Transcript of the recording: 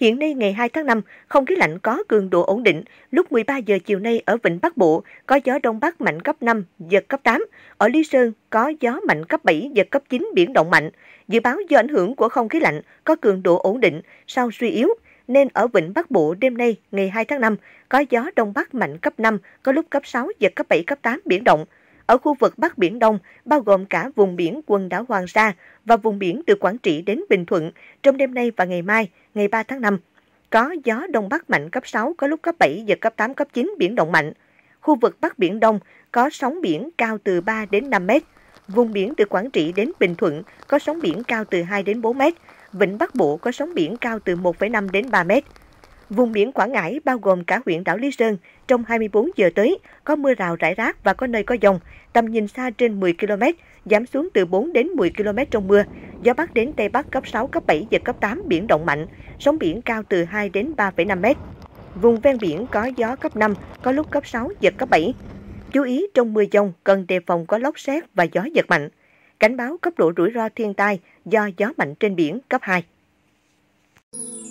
Hiện nay ngày 2 tháng 5, không khí lạnh có cường độ ổn định. Lúc 13 giờ chiều nay ở Vịnh Bắc Bộ có gió đông bắc mạnh cấp 5, giật cấp 8. Ở Lý Sơn có gió mạnh cấp 7, giật cấp 9, biển động mạnh. Dự báo do ảnh hưởng của không khí lạnh có cường độ ổn định, sau suy yếu, nên ở Vịnh Bắc Bộ đêm nay, ngày 2 tháng 5, có gió đông bắc mạnh cấp 5, có lúc cấp 6, giật cấp 7, cấp 8, biển động ở khu vực Bắc Biển Đông, bao gồm cả vùng biển quần đảo Hoàng Sa và vùng biển từ Quảng Trị đến Bình Thuận trong đêm nay và ngày mai, ngày 3 tháng 5. Có gió Đông Bắc mạnh cấp 6, có lúc cấp 7, giật cấp 8, cấp 9, biển động mạnh. Khu vực Bắc Biển Đông có sóng biển cao từ 3 đến 5 mét. Vùng biển từ Quảng Trị đến Bình Thuận có sóng biển cao từ 2 đến 4 mét. Vịnh Bắc Bộ có sóng biển cao từ 1,5 đến 3 mét Vùng biển Quảng Ngãi bao gồm cả huyện đảo Lý Sơn, trong 24 giờ tới có mưa rào rải rác và có nơi có dông, tầm nhìn xa trên 10 km, giảm xuống từ 4 đến 10 km trong mưa. Gió Bắc đến Tây Bắc cấp 6, cấp 7, giật cấp 8, biển động mạnh, sóng biển cao từ 2 đến 3,5 mét. Vùng ven biển có gió cấp 5, có lúc cấp 6, giật cấp 7. Chú ý trong mưa dông cần đề phòng có lốc xét và gió giật mạnh. Cảnh báo cấp độ rủi ro thiên tai do gió mạnh trên biển cấp 2.